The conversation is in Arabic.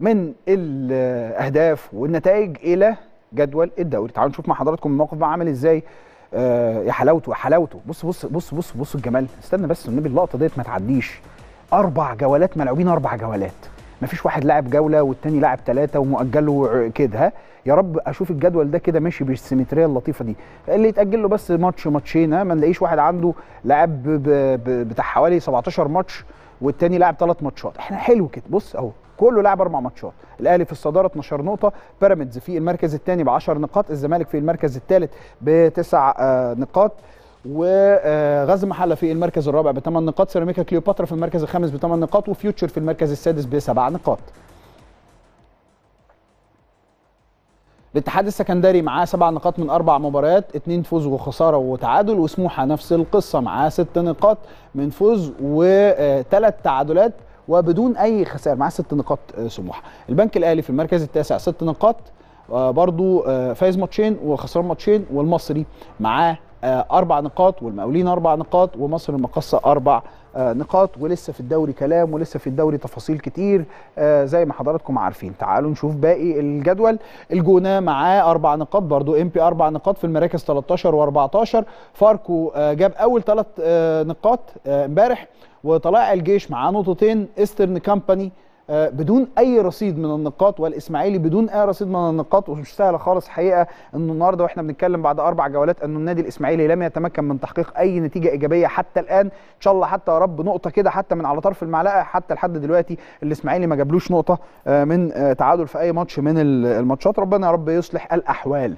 من الاهداف والنتائج الى جدول الدوري تعالوا نشوف مع حضراتكم الموقف بقى عامل ازاي آه يا حلاوته يا حلاوته بص بص بص بص بص الجمال استنى بس النبي اللقطه ديت ما تعديش اربع جولات ملعوبين اربع جولات مفيش واحد لاعب جوله والتاني لاعب ثلاثه ومؤجله كده ها يا رب اشوف الجدول ده كده ماشي بالسيمتريه اللطيفه دي اللي يتاجل له بس ماتش ماتشين ها ما نلاقيش واحد عنده لاعب بتاع حوالي 17 ماتش والتاني لاعب ثلاث ماتشات احنا حلو كده بص اهو كله لعب اربع ماتشات الاهلي في الصداره 12 نقطه بيراميدز في المركز الثاني ب 10 نقاط الزمالك في المركز الثالث بتسع آه، نقاط وغاز آه، محله في المركز الرابع بثمان نقاط سيراميكا كليوباترا في المركز الخامس بثمان نقاط وفيوتشر في المركز السادس بسبع نقاط الاتحاد السكندري معاه سبع نقاط من اربع مباريات اتنين فوز وخساره وتعادل وسموحه نفس القصه معاه ست نقاط من فوز وثلاث تعادلات وبدون اي خسائر معاه ست نقاط آه، سموحه البنك الاهلي في المركز التاسع ست نقاط آه، برضو آه، فايز ماتشين وخسران ماتشين والمصري معاه آه، اربع نقاط والمقاولين اربع نقاط ومصر المقاصه اربع آه، نقاط ولسه في الدوري كلام ولسه في الدوري تفاصيل كتير آه، زي ما حضراتكم عارفين تعالوا نشوف باقي الجدول الجونه معاه اربع نقاط برضو ام بي اربع نقاط في المراكز 13 و14 فاركو جاب اول ثلاث نقاط امبارح وطلائع الجيش معاه نقطتين ايسترن كامباني آه، بدون اي رصيد من النقاط والاسماعيلي بدون اي رصيد من النقاط ومش سهله خالص حقيقه ان النهارده واحنا بنتكلم بعد اربع جولات ان النادي الاسماعيلي لم يتمكن من تحقيق اي نتيجه ايجابيه حتى الان ان شاء الله حتى يا رب نقطه كده حتى من على طرف المعلقه حتى لحد دلوقتي الاسماعيلي ما جابلوش نقطه آه، من آه، تعادل في اي ماتش من الماتشات ربنا يا رب يصلح الاحوال